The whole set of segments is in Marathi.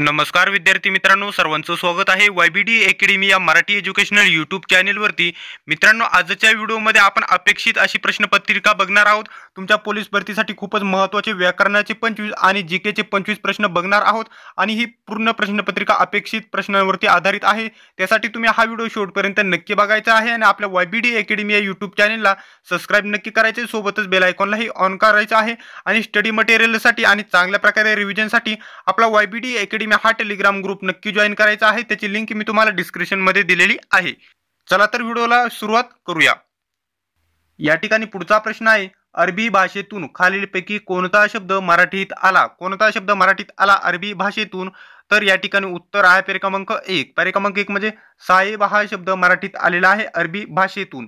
नमस्कार विद्यार्थी मित्रांनो सर्वांचं स्वागत आहे वायबीडी बी अकॅडमी या मराठी एज्युकेशनल यूट्यूब चॅनेलवरती मित्रांनो आजच्या व्हिडिओमध्ये आपण अपेक्षित अशी प्रश्नपत्रिका बघणार आहोत तुमच्या पोलीस भरतीसाठी खूपच महत्त्वाचे व्याकरणाचे पंचवीस आणि जी केचे पंचवीस प्रश्न बघणार आहोत आणि ही पूर्ण प्रश्नपत्रिका अपेक्षित प्रश्नांवरती आधारित आहे त्यासाठी तुम्ही हा व्हिडिओ शेवटपर्यंत नक्की बघायचा आहे आणि आपल्या वायबीडी बी अकॅडमी या यूट्यूब चॅनेलला सबस्क्राईब नक्की करायचे सोबतच बेल आयकॉनलाही ऑन करायचं आहे आणि स्टडी मटेरियलसाठी आणि चांगल्या प्रकारे रिव्हिजनसाठी आपला वाय बी अकॅडमी मी हा टेलिग्राम ग्रुप नक्की जॉईन करायचा आहे त्याची लिंक मी तुम्हाला डिस्क्रिप्शनमध्ये दिलेली आहे चला तर व्हिडिओला सुरुवात करूया या ठिकाणी पुढचा प्रश्न आहे अरबी भाषेतून खालीलपैकी कोणता शब्द मराठीत आला कोणता शब्द मराठीत आला अरबी भाषेतून तर या ठिकाणी उत्तर आहे पेर क्रमांक एक पेर क्रमांक एक म्हणजे साहेब हा शब्द मराठीत आलेला आहे अरबी भाषेतून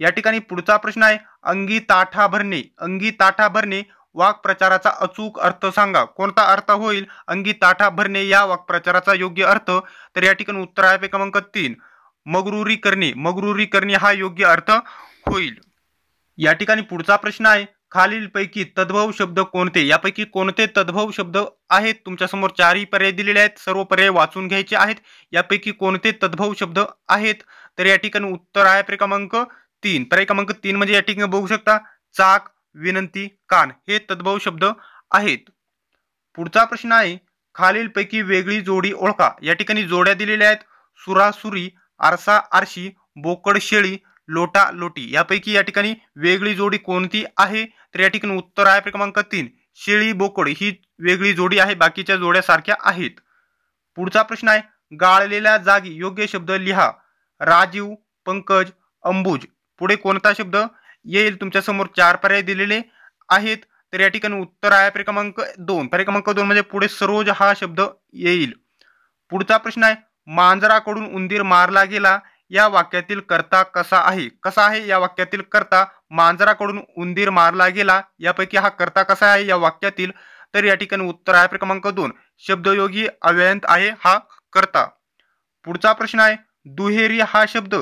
या ठिकाणी पुढचा प्रश्न आहे अंगी ताठा भरणे अंगी ताठा भरणे वाक्प्रचाराचा अचूक अर्थ सांगा कोणता अर्थ होईल अंगी ताठा भरणे या वाक्प्रचाराचा योग्य अर्थ तर या ठिकाणी उत्तर आहे क्रमांक तीन मगरुरी करणे मगरुरी करणे हा योग्य अर्थ होईल या ठिकाणी पुढचा प्रश्न आहे खालीलपैकी तद्भव शब्द कोणते यापैकी कोणते तद्भव शब्द आहेत तुमच्यासमोर चारही पर्याय दिलेले आहेत सर्व पर्याय वाचून घ्यायचे आहेत यापैकी कोणते तद्भव शब्द आहेत तर या ठिकाणी उत्तर आहे क्रमांक तीन पर्याय क्रमांक तीन म्हणजे या ठिकाणी बघू शकता चाक विनंती कान हे तद्भव शब्द आहेत पुढचा प्रश्न आहे खालीलपैकी वेगळी जोडी ओळखा या ठिकाणी जोड्या दिलेल्या आहेत सुरासुरी आरसा आरशी बोकड शेळी लोटा लोटी यापैकी या ठिकाणी वेगळी जोडी कोणती आहे तर या ठिकाणी उत्तर आहे क्रमांक तीन शेळी बोकड ही वेगळी जोडी आहे बाकीच्या जोड्या सारख्या आहेत पुढचा प्रश्न आहे गाळलेल्या जागी योग्य शब्द लिहा राजीव पंकज अंबुज पुढे कोणता शब्द येईल तुमच्या समोर चार पर्याय दिलेले आहेत तर या ठिकाणी उत्तर आहे पर्याय क्रमांक दोन पर्याय क्रमांक दोन म्हणजे पुढे सरोज हा शब्द येईल पुढचा प्रश्न आहे मांजराकडून उंदीर मारला गेला या वाक्यातील कर्ता कसा आहे कसा आहे या वाक्यातील कर्ता मांजराकडून उंदीर मारला गेला यापैकी हा कर्ता कसा आहे या वाक्यातील तर या ठिकाणी उत्तर आहे पर्याय क्रमांक दोन शब्दयोगी अव्ययंत आहे हा कर्ता पुढचा प्रश्न आहे दुहेरी हा शब्द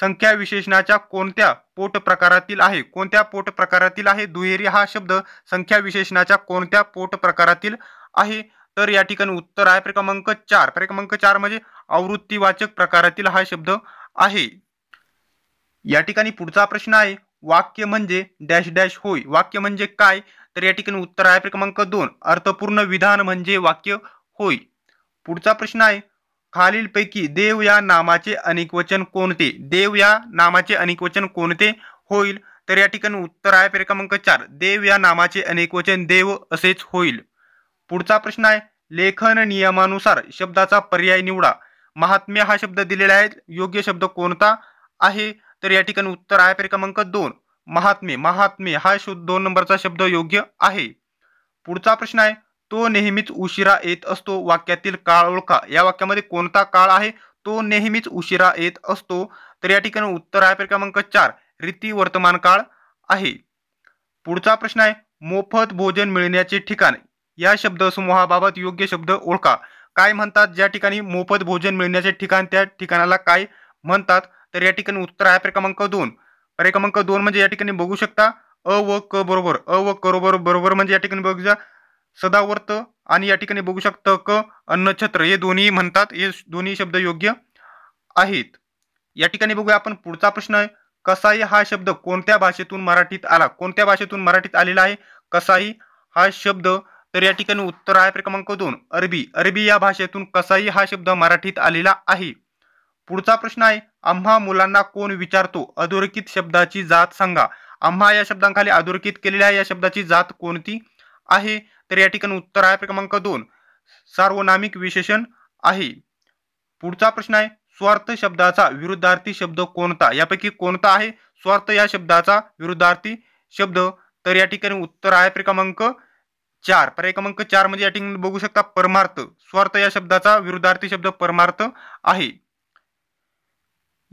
संख्या विशेषणाच्या कोणत्या पोट प्रकारातील आहे कोणत्या पोट प्रकारातील आहे दुहेरी हा शब्द संख्या विशेषणाच्या कोणत्या पोट प्रकारातील आहे तर या ठिकाणी उत्तर आहे प्रक्रमांक चार क्रमांक चार म्हणजे आवृत्तीवाचक प्रकारातील हा शब्द आहे या ठिकाणी पुढचा प्रश्न आहे वाक्य म्हणजे डॅश डॅश होय वाक्य म्हणजे काय तर या ठिकाणी उत्तर आहे क्रमांक दोन अर्थपूर्ण विधान म्हणजे वाक्य होय पुढचा प्रश्न आहे खालीलपैकी देव या नामाचे अनेकवचन कोणते देव या नामाचे अनेकवचन कोणते होईल तर या ठिकाणी उत्तर आहे पर्याय क्रमांक चार देव या नामाचे अनेकवचन देव असेच होईल पुढचा प्रश्न आहे लेखन नियमानुसार शब्दाचा पर्याय निवडा महात्म्य हा शब्द दिलेला आहे योग्य शब्द कोणता आहे तर या ठिकाणी उत्तर आहे पर्याय क्रमांक दोन महात्मे महात्मे हा दोन नंबरचा शब्द योग्य आहे पुढचा प्रश्न आहे तो नेहमीच उशिरा येत असतो वाक्यातील काळ ओळखा या वाक्यामध्ये कोणता काळ आहे तो नेहमीच उशिरा येत असतो तर या ठिकाणी उत्तर आहे क्रमांक चार रीती वर्तमान काळ आहे पुढचा प्रश्न आहे मोफत भोजन मिळण्याचे ठिकाण या शब्द समूहाबाबत योग्य शब्द ओळखा काय म्हणतात ज्या ठिकाणी मोफत भोजन मिळण्याचे ठिकाण त्या ठिकाणाला काय म्हणतात तर या ठिकाणी उत्तर आहे क्रमांक दोन क्रमांक दोन म्हणजे या ठिकाणी बघू शकता अ व क बरोबर अ व क बरोबर बरोबर म्हणजे या ठिकाणी बघू सदावर्त आणि या ठिकाणी बघू शकतं क अन्नछत्र हे दोन्ही म्हणतात हे दोन्ही शब्द योग्य आहेत या ठिकाणी बघूया आपण पुढचा प्रश्न आहे कसाई हा शब्द कोणत्या भाषेतून मराठीत आला कोणत्या भाषेतून मराठीत आलेला आहे कसाई हा शब्द तर या ठिकाणी उत्तर आहे क्रमांक दोन अरबी अरबी या भाषेतून कसाई हा शब्द मराठीत आलेला आहे पुढचा प्रश्न आहे आम्हा मुलांना कोण विचारतो अधोरेखित शब्दाची जात सांगा आम्हा या शब्दांखाली अधोरेखित केलेल्या या शब्दाची जात कोणती आहे तर या ठिकाणी उत्तर आहे क्रमांक दोन सार्वनामिक विशेषण आहे पुढचा प्रश्न आहे स्वार्थ शब्दाचा विरुद्धार्थी शब्द कोणता यापैकी कोणता आहे स्वार्थ या शब्दाचा विरुद्धार्थी शब्द तर या ठिकाणी उत्तर आहे क्रमांक चार पर्याय क्रमांक चार मध्ये या ठिकाणी बघू शकता परमार्थ स्वार्थ या शब्दाचा विरुद्धार्थी शब्द परमार्थ आहे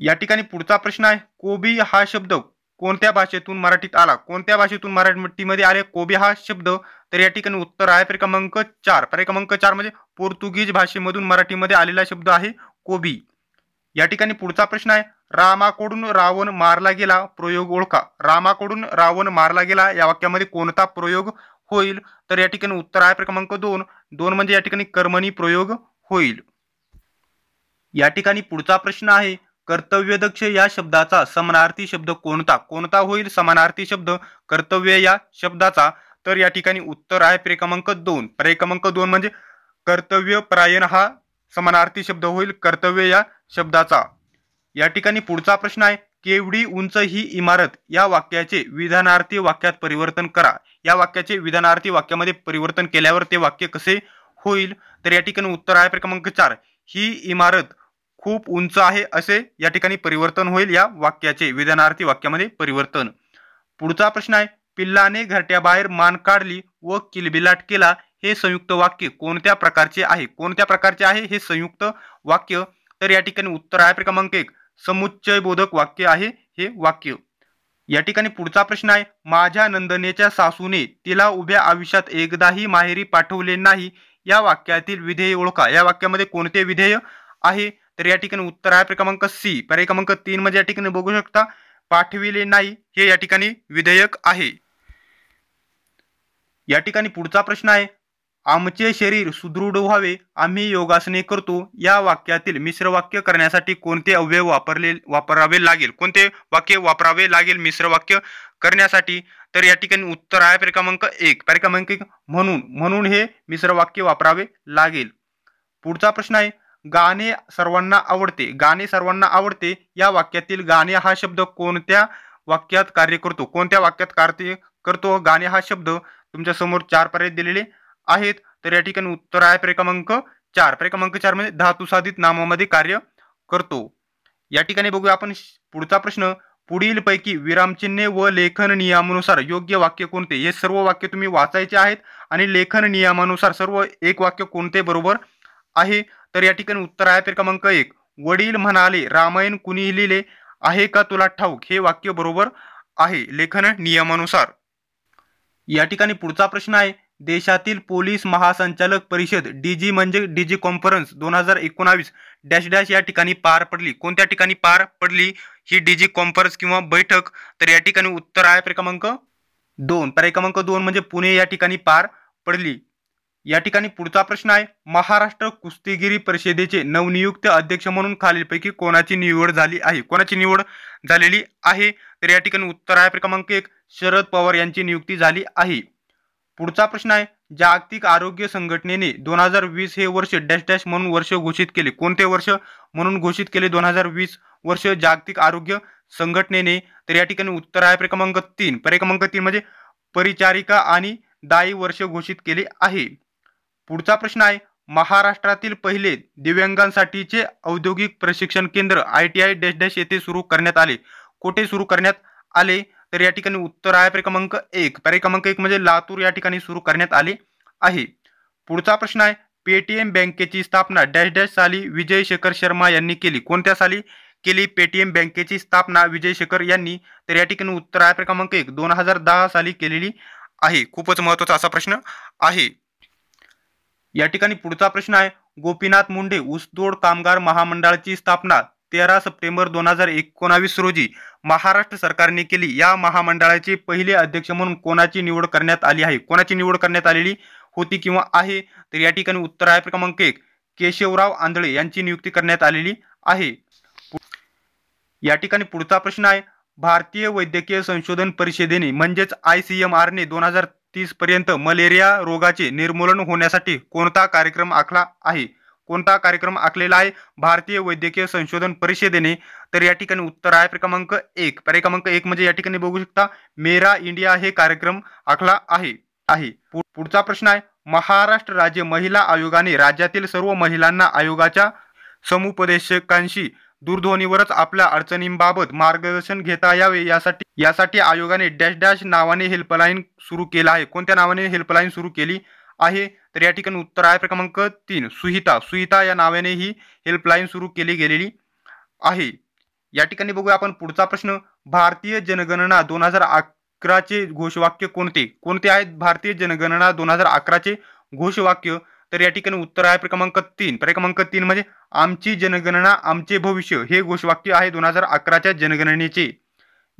या ठिकाणी पुढचा प्रश्न आहे कोबी हा शब्द कोणत्या भाषेतून मराठीत आला कोणत्या भाषेतून मराठीमध्ये आले कोबी हा शब्द तर या ठिकाणी उत्तर आहे पर्याय क्रमांक चार पर्याय क्रमांक चार म्हणजे पोर्तुगीज भाषेमधून मराठीमध्ये आलेला शब्द आहे कोबी या ठिकाणी पुढचा प्रश्न आहे रामाकडून रावण मारला गेला प्रयोग ओळखा रामाकडून रावण मारला गेला या वाक्यामध्ये कोणता प्रयोग होईल तर या ठिकाणी उत्तर आहे क्रमांक दोन दोन म्हणजे या ठिकाणी कर्मणी प्रयोग होईल या ठिकाणी पुढचा प्रश्न आहे कर्तव्यदक्ष या शब्दाचा समानार्थी शब्द कोणता कोणता होईल समानार्थी शब्द कर्तव्य या शब्दाचा तर या ठिकाणी उत्तर आहे प्रेक्रमांक दोन प्रेक्रमांक दोन म्हणजे कर्तव्य परायण हा समानार्थी शब्द होईल कर्तव्य या शब्दाचा या ठिकाणी पुढचा प्रश्न आहे केवढी उंच ही इमारत या वाक्याचे विधानार्थी वाक्यात परिवर्तन करा या वाक्याचे विधानार्थी वाक्यामध्ये परिवर्तन केल्यावर ते वाक्य कसे होईल तर या ठिकाणी उत्तर आहे क्रमांक चार ही इमारत खूप उंच आहे असे या ठिकाणी परिवर्तन होईल या वाक्याचे विधानार्थी वाक्यामध्ये परिवर्तन पुढचा प्रश्न आहे पिल्लाने घरट्याबाहेर मान काढली व किलबिलाट केला हे संयुक्त वाक्य कोणत्या प्रकारचे आहे कोणत्या प्रकारचे आहे हे संयुक्त वाक्य तर या ठिकाणी उत्तर आहे क्रमांक एक समुच्चय बोधक वाक्य आहे हे वाक्य या ठिकाणी पुढचा प्रश्न आहे माझ्या नंदनेच्या सासूने तिला उभ्या आयुष्यात एकदाही माहेरी पाठवले नाही या वाक्यातील विधेय ओळखा या वाक्यामध्ये कोणते विधेय आहे तर या ठिकाणी उत्तर आहे क्रमांक सी पर्याय क्रमांक तीन मध्ये या ठिकाणी बघू शकता पाठविले नाही हे या ठिकाणी विधेयक आहे या ठिकाणी पुढचा प्रश्न आहे आमचे शरीर सुदृढ व्हावे आम्ही योगासने करतो या वाक्यातील मिश्र वाक्य करण्यासाठी कोणते अवयव वापरले वापरावे लागेल कोणते वाक्य वापरावे लागेल मिश्र वाक्य करण्यासाठी तर या ठिकाणी उत्तर आहे परिक्रमांक एक परिक्रमांक म्हणून म्हणून हे मिश्र वाक्य वापरावे लागेल पुढचा प्रश्न आहे गाणे सर्वांना आवडते गाणे सर्वांना आवडते या वाक्यातील गाणे हा शब्द कोणत्या वाक्यात कार्य करतो कोणत्या वाक्यात कार्य करतो गाणे हा शब्द तुमच्या समोर चार पर्याय दिलेले आहेत तर या ठिकाणी उत्तर आहे पर्याय क्रमांक चार पर्याय क्रमांक चार म्हणजे धातुसाधित नामामध्ये कार्य करतो या ठिकाणी बघूया आपण पुढचा प्रश्न पुढीलपैकी विरामचिन्हे व लेखन नियमानुसार योग्य वाक्य कोणते हे सर्व वाक्य तुम्ही वाचायचे आहेत आणि लेखन नियमानुसार सर्व एक वाक्य कोणते बरोबर आहे तर या ठिकाणी उत्तर आहे तर क्रमांक एक वडील म्हणाले रामायण कुणी लिहिले आहे का तुला ठाऊक हे वाक्य बरोबर आहे लेखन नियमानुसार या ठिकाणी पुढचा प्रश्न आहे देशातील पोलीस महासंचालक परिषद डीजी म्हणजे डीजी कॉन्फरन्स दोन हजार एकोणावीस डॅश डॅश या ठिकाणी पार पडली कोणत्या ठिकाणी पार पडली ही डीजी कॉन्फरन्स किंवा बैठक तर या ठिकाणी उत्तर आहे पर्याय क्रमांक दोन पर्याय क्रमांक दोन म्हणजे पुणे या ठिकाणी पार पडली या ठिकाणी प्रश्न है महाराष्ट्र कुस्तीगिरी परिषदे नवनियुक्त अध्यक्ष म्हणून खालीलपैकी को निवड झाली आहे कोणाची निवड झालेली आहे उत्तर आहे क्रमांक एक शरद पवार यांची नियुक्ती झाली प्रश्न है जागतिक आरोग्य संघटनेने दोन हजार वर्ष डैश डैश मन वर्ष घोषित केले कोणते वर्ष म्हणून घोषित केले दोन हजार वीस वर्ष जागतिक आरोग्य संघटने ने तो ठिकाणी उत्तर है क्रमांक तीन क्रमांक तीन म्हणजे परिचारिका आणि दायी वर्ष घोषित केले आहे पुढचा प्रश्न आहे महाराष्ट्रातील पहिले दिव्यांगांसाठीचे औद्योगिक प्रशिक्षण केंद्र I T I dash dash येथे सुरू करण्यात आले कोठे सुरू करण्यात आले तर या ठिकाणी उत्तर आहे पर्याय क्रमांक एक पर्याय क्रमांक एक म्हणजे लातूर या ठिकाणी सुरू करण्यात आले आहे पुढचा प्रश्न आहे पेटीएम बँकेची स्थापना डॅश डॅश साली विजय शेखर शर्मा यांनी केली कोणत्या साली केली पेटीएम बँकेची स्थापना विजय शेखर यांनी तर या ठिकाणी उत्तर आहे पर्याय क्रमांक एक दोन हजार दहा साली केलेली आहे खूपच महत्त्वाचा असा प्रश्न आहे या ठिकाणी पुढचा प्रश्न आहे गोपीनाथ मुंडे ऊसतोड कामगार महामंडळाची स्थापना तेरा सप्टेंबर दोन हजार एकोणावीस रोजी महाराष्ट्र सरकारने केली या महामंडळाचे पहिले अध्यक्ष म्हणून कोणाची निवड करण्यात आली आहे कोणाची निवड करण्यात आलेली होती किंवा आहे तर या ठिकाणी उत्तर आहे क्रमांक एक केशवराव आंधळे यांची नियुक्ती करण्यात आलेली आहे या ठिकाणी पुढचा प्रश्न आहे भारतीय वैद्यकीय संशोधन परिषदेने म्हणजेच आय सी एम आरने दोन हजार तीस पर्यंत मलेरिया रोगाचे निर्मूलन होण्यासाठी कोणता कार्यक्रम आखला आहे कोणता कार्यक्रम आखलेला आहे भारतीय वैद्यकीय संशोधन परिषदेने तर या ठिकाणी उत्तर आहे क्रमांक एक पर्याय क्रमांक एक म्हणजे या ठिकाणी बघू शकता मेरा इंडिया हे कार्यक्रम आखला आहे आहे पुढचा प्रश्न आहे महाराष्ट्र राज्य महिला आयोगाने राज्यातील सर्व महिलांना आयोगाच्या समुपदेशकांशी दूरध्वनीवरच आपल्या अडचणींबाबत मार्गदर्शन घेता यावे यासाठी यासाठी आयोगाने डॅश डॅश नावाने हेल्पलाईन सुरू केला आहे कोणत्या नावाने हेल्पलाईन सुरू केली आहे तर या ठिकाणी उत्तर आहे क्रमांक तीन सुहिता सुहिता या नावाने ही हेल्पलाईन सुरू केली गेलेली आहे या ठिकाणी बघूया आपण पुढचा प्रश्न भारतीय जनगणना दोन हजार अकराचे घोषवाक्य कोणते कोणते आहेत भारतीय जनगणना दोन हजार अकराचे घोषवाक्य तर या ठिकाणी उत्तर आहे क्रमांक तीन क्रमांक तीन म्हणजे आमची जनगणना आमचे भविष्य हे घोषवाक्य आहे दोन हजार अकराच्या जनगणनेचे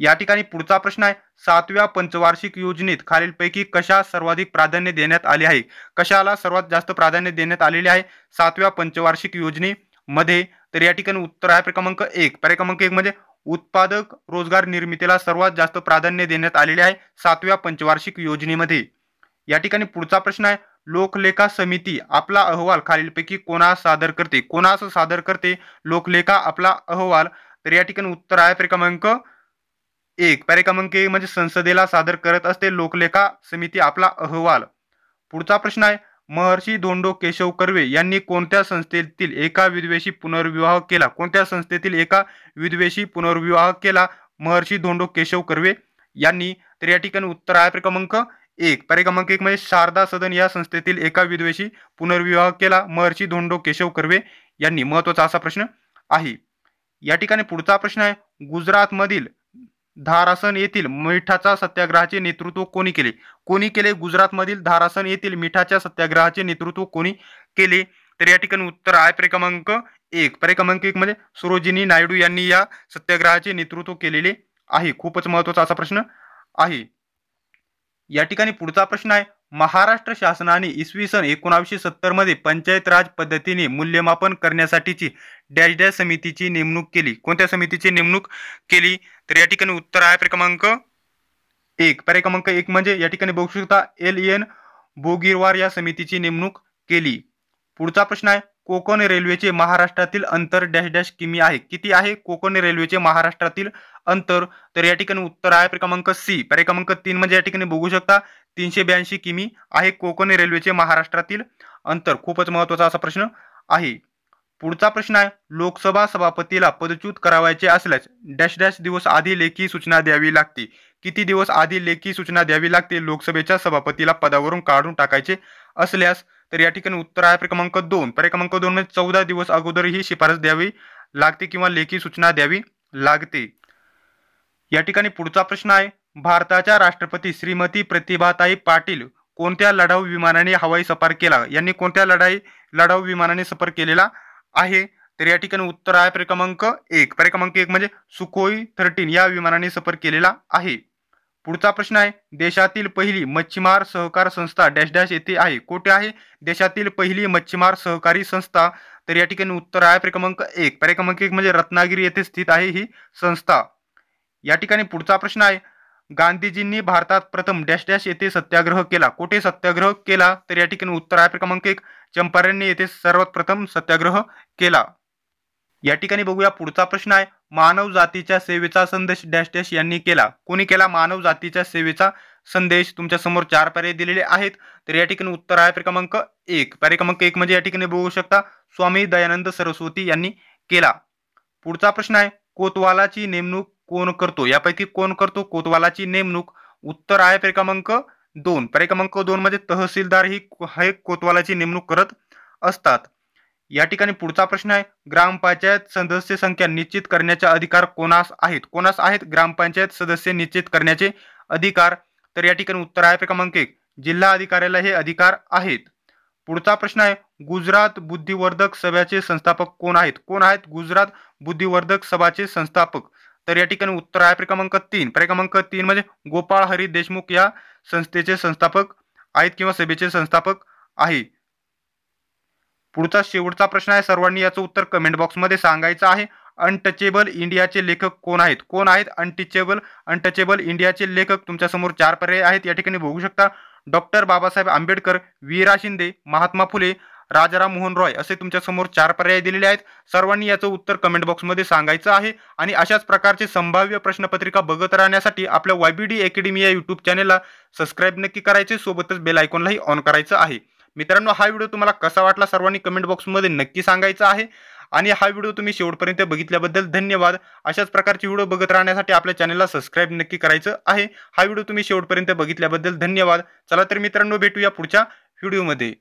या ठिकाणी पुढचा प्रश्न आहे सातव्या पंचवार्षिक योजनेत खालीलपैकी कशा सर्वाधिक प्राधान्य देण्यात आले आहे कशाला सर्वात जास्त प्राधान्य देण्यात आलेले आहे सातव्या पंचवार्षिक योजनेमध्ये तर या ठिकाणी उत्तर आहे क्रमांक एक पर्याय क्रमांक एक म्हणजे उत्पादक रोजगार निर्मितीला सर्वात जास्त प्राधान्य देण्यात आलेले आहे सातव्या पंचवार्षिक योजनेमध्ये या ठिकाणी पुढचा प्रश्न आहे लोकलेखा समिती आपला अहवाल खालीलपैकी कोणास सादर करते कोणास सादर करते लोकलेखा आपला अहवाल तर या ठिकाणी उत्तर आहे क्रमांक एक पर्याय क्रमांक एक म्हणजे संसदेला सादर करत असते लोकलेखा समिती आपला अहवाल पुढचा प्रश्न आहे महर्षी धोंडो केशव कर्वे यांनी कोणत्या संस्थेतील एका विद्वेशी पुनर्विवाह केला कोणत्या संस्थेतील एका विद्वेशी पुनर्विवाह केला महर्षी धोंडो केशव कर्वे यांनी तर या ठिकाणी उत्तर आहे पर्याय क्रमांक एक पर्याय एक म्हणजे शारदा सदन या संस्थेतील एका विद्वेशी पुनर्विवाह केला महर्षी धोंडो केशव कर्वे यांनी महत्त्वाचा असा प्रश्न आहे या ठिकाणी पुढचा प्रश्न आहे गुजरातमधील धारासन येथील मिठाच्या सत्याग्रहाचे नेतृत्व कोणी केले कोणी केले गुजरातमधील धारासन येथील मिठाच्या सत्याग्रहाचे नेतृत्व कोणी केले तर या ठिकाणी उत्तर आहे प्रक्रमांक एक परिक्रमांक एक मध्ये सरोजिनी नायडू यांनी या सत्याग्रहाचे नेतृत्व केलेले आहे खूपच महत्वाचा असा प्रश्न आहे या ठिकाणी पुढचा प्रश्न आहे महाराष्ट्र शासनाने इसवी सन सत्तर मध्ये पंचायत राज पद्धतीने मूल्यमापन करण्यासाठीची डॅश डॅश समितीची नेमणूक केली कोणत्या समितीची नेमणूक केली तर या ठिकाणी उत्तर आहे क्रमांक एक पर्याय क्रमांक एक म्हणजे या ठिकाणी बघू शकता एल एन बोगिरवार या समितीची नेमणूक केली पुढचा प्रश्न आहे कोकण रेल्वेचे महाराष्ट्रातील अंतर डॅश डॅश किमी आहे किती आहे कोकण रेल्वेचे महाराष्ट्रातील अंतर तर या ठिकाणी उत्तर आहे क्रमांक सी पर्याय क्रमांक तीन म्हणजे या ठिकाणी बघू शकता तीनशे ब्याऐंशी किमी आहे कोकण रेल्वेचे महाराष्ट्रातील अंतर खूपच महत्त्वाचा असा प्रश्न आहे पुढचा प्रश्न आहे लोकसभा सभापतीला पदच्युत करावायचे असल्यास डॅश डॅश दिवस आधी लेखी सूचना द्यावी लागते किती दिवस आधी लेखी सूचना द्यावी लागते लोकसभेच्या सभापतीला पदावरून काढून टाकायचे असल्यास तर या ठिकाणी उत्तर आहे क्रमांक दोन क्रमांक दोन मध्ये म्हणजे चौदा दिवस अगोदर ही शिफारस द्यावी लागते किंवा लेखी सूचना द्यावी लागते या ठिकाणी पुढचा प्रश्न आहे भारताच्या राष्ट्रपती श्रीमती प्रतिभाताई पाटील कोणत्या लढाऊ विमानाने हवाई सफर केला यांनी कोणत्या लढाई लढाऊ विमानाने सफर केलेला आहे तर या ठिकाणी उत्तर आहे परिक्रमांक एक क्रमांक एक म्हणजे सुखोई थर्टीन या विमानाने सफर केलेला आहे पुढचा प्रश्न आहे देशातील पहिली मच्छीमार सहकार संस्था डॅश डॅश येथे आहे कोठे आहे देशातील पहिली मच्छीमार सहकारी संस्था तर या ठिकाणी उत्तर आहे परिक्रमांक एक परिक्रमांक एक म्हणजे रत्नागिरी येथे स्थित आहे ही संस्था या ठिकाणी पुढचा प्रश्न आहे गांधीजींनी भारतात प्रथम डॅश डॅश येथे सत्याग्रह केला कोठे सत्याग्रह केला तर या ठिकाणी उत्तर आहे क्रमांक एक चंपारण येथे सर्वात प्रथम सत्याग्रह केला या ठिकाणी बघूया पुढचा प्रश्न आहे मानव जातीच्या सेवेचा संदेश डॅश डॅश यांनी केला कोणी केला मानव जातीच्या सेवेचा संदेश तुमच्या समोर चार पर्याय दिलेले आहेत तर या ठिकाणी उत्तर आहे क्रमांक एक पर्याय क्रमांक एक म्हणजे या ठिकाणी बघू शकता स्वामी दयानंद सरस्वती यांनी केला पुढचा प्रश्न आहे कोतवालाची नेमणूक कोण करतो यापैकी कोण करतो कोतवालाची नेमणूक उत्तर आहे क्रमांक दोन क्रमांक दोन मध्ये तहसीलदार ही हे कोतवालाची नेमणूक करत असतात या ठिकाणी पुढचा प्रश्न आहे ग्रामपंचायत सदस्य संख्या निश्चित करण्याचे अधिकार कोणास आहेत कोणास आहेत ग्रामपंचायत सदस्य निश्चित करण्याचे अधिकार तर या ठिकाणी उत्तर आहे क्रमांक एक जिल्हा अधिकाऱ्याला हे अधिकार आहेत पुढचा प्रश्न आहे गुजरात बुद्धिवर्धक सभेचे संस्थापक कोण आहेत कोण आहेत गुजरात बुद्धिवर्धक सभाचे संस्थापक तर या ठिकाणी उत्तर आहे क्रमांक तीन क्रमांक तीन म्हणजे गोपाळ हरी देशमुख या संस्थेचे संस्थापक आहेत किंवा सभेचे संस्थापक आहे पुढचा शेवटचा प्रश्न आहे सर्वांनी याचं उत्तर कमेंट बॉक्समध्ये सांगायचं आहे अनटचेबल इंडियाचे लेखक कोण आहेत कोण आहेत अनटचेबल अनटचेबल इंडियाचे लेखक तुमच्या समोर चार पर्याय आहेत या ठिकाणी बघू शकता डॉक्टर बाबासाहेब आंबेडकर वीरा शिंदे महात्मा फुले राजाराम मोहन रॉय असे तुमच्यासमोर चार पर्याय दिलेले आहेत सर्वांनी याचं उत्तर कमेंट बॉक्समध्ये सांगायचं आहे आणि अशाच प्रकारचे संभाव्य प्रश्नपत्रिका बघत राहण्यासाठी आपल्या वाय बी डी अकॅडमी या यूट्यूब चॅनेलला सबस्क्राईब नक्की करायचे सोबतच बेल आयकॉनलाही ऑन करायचं आहे मित्रांनो हा व्हिडिओ तुम्हाला कसा वाटला सर्वांनी कमेंट बॉक्समध्ये नक्की सांगायचं आहे आणि हा व्हिडिओ तुम्ही शेवटपर्यंत बघितल्याबद्दल धन्यवाद अशाच प्रकारचे व्हिडिओ बघत राहण्यासाठी आपल्या चॅनलला सबस्क्राईब नक्की करायचं आहे हा व्हिडिओ तुम्ही शेवटपर्यंत बघितल्याबद्दल धन्यवाद चला तर मित्रांनो भेटूया पुढच्या व्हिडिओमध्ये